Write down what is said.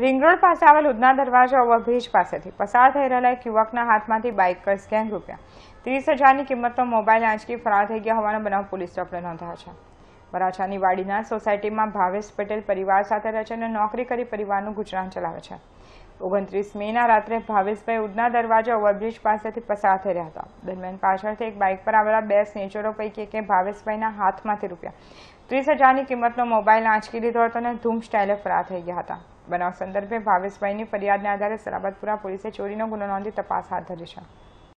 ring road પાસે આવેલ ઉદના દરવાજા ઓવરબ્રિજ પાસેથી પસાર થઈ રહેલા એક યુવકના હાથમાંથી બાઇકર્સ ગેંગ રૂપિયા ત્રીસ હજારની કિંમતનો મોબાઈલ આંચકી ફરાર થઈ ગયા હોવાનો બનાવ પોલીસ ચોપડે નોંધાયો છે વરાછાની વાડીના સોસાયટીમાં ભાવેશ પટેલ પરિવાર સાથે રહે છે અને નોકરી કરી પરિવારનું ગુજરાન ચલાવે છે ઓગણત્રીસ મેના રાત્રે ભાવેશભાઈ ઉદના દરવાજા ઓવરબ્રિજ પાસેથી પસાર થઈ રહ્યા હતા દરમિયાન પાછળથી એક બાઇક પર આવેલા બે સ્નેચરો પૈકી એક ભાવેશભાઈના હાથમાંથી રૂપિયા ત્રીસ હજારની કિંમતનો મોબાઈલ આંચકી લીધો હતો અને ધૂમ સ્ટાઇલે ફરાર થઈ ગયા હતા બનાવ સંદર્ભે ભાવેશભાઈની ફરિયાદના આધારે સલાબતપુરા પોલીસે ચોરીનો ગુનો નોંધી તપાસ હાથ ધરી છે